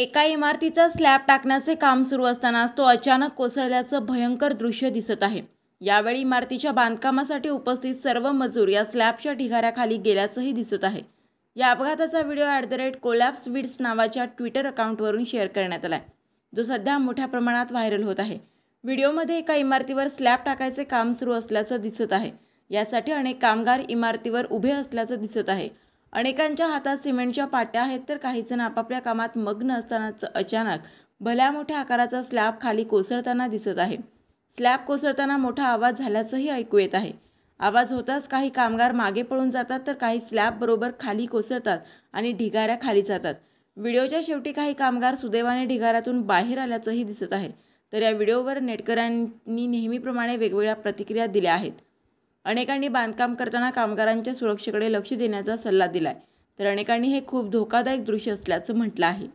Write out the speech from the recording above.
एका इमारतीचा स्लॅब टाकण्याचे काम सुरू असतानाच तो अचानक कोसळल्याचं भयंकर दृश्य दिसत आहे यावेळी इमारतीच्या बांधकामासाठी उपस्थित सर्व मजूर या स्लॅबच्या ढिगाऱ्याखाली गेल्याचंही दिसत आहे या अपघाताचा video at the rate collapse vids नावाच्या ट्विटर अकाउंटवरून शेअर करण्यात आला आहे जो सध्या मोठ्या प्रमाणात व्हायरल होत आहे व्हिडिओमध्ये एका इमारतीवर स्लॅब टाकायचे काम सुरू असल्याचं दिसत आहे यासाठी अनेक कामगार इमारतीवर उभे असल्याचं दिसत आहे अनेकांच्या हातात सिमेंटच्या पाट्या आहेत तर काहीजण आपापल्या कामात मग्न असतानाच अचानक भल्या मोठ्या आकाराचा स्लॅब खाली कोसळताना दिसत आहे स्लॅब कोसळताना मोठा आवाज झाल्याचंही ऐकू येत आहे आवाज होताच काही कामगार मागे पळून जातात तर काही बरोबर खाली कोसळतात आणि ढिगाऱ्या खाली जातात व्हिडिओच्या शेवटी काही कामगार सुदैवाने ढिगाऱ्यातून बाहेर आल्याचंही दिसत आहे तर या व्हिडिओवर नेटकऱ्यांनी नेहमीप्रमाणे वेगवेगळ्या प्रतिक्रिया दिल्या आहेत अनेकांनी बांधकाम करताना कामगारांच्या सुरक्षेकडे लक्ष देण्याचा सल्ला दिला तर अनेकांनी हे खूप धोकादायक दृश्य असल्याचं म्हटलं आहे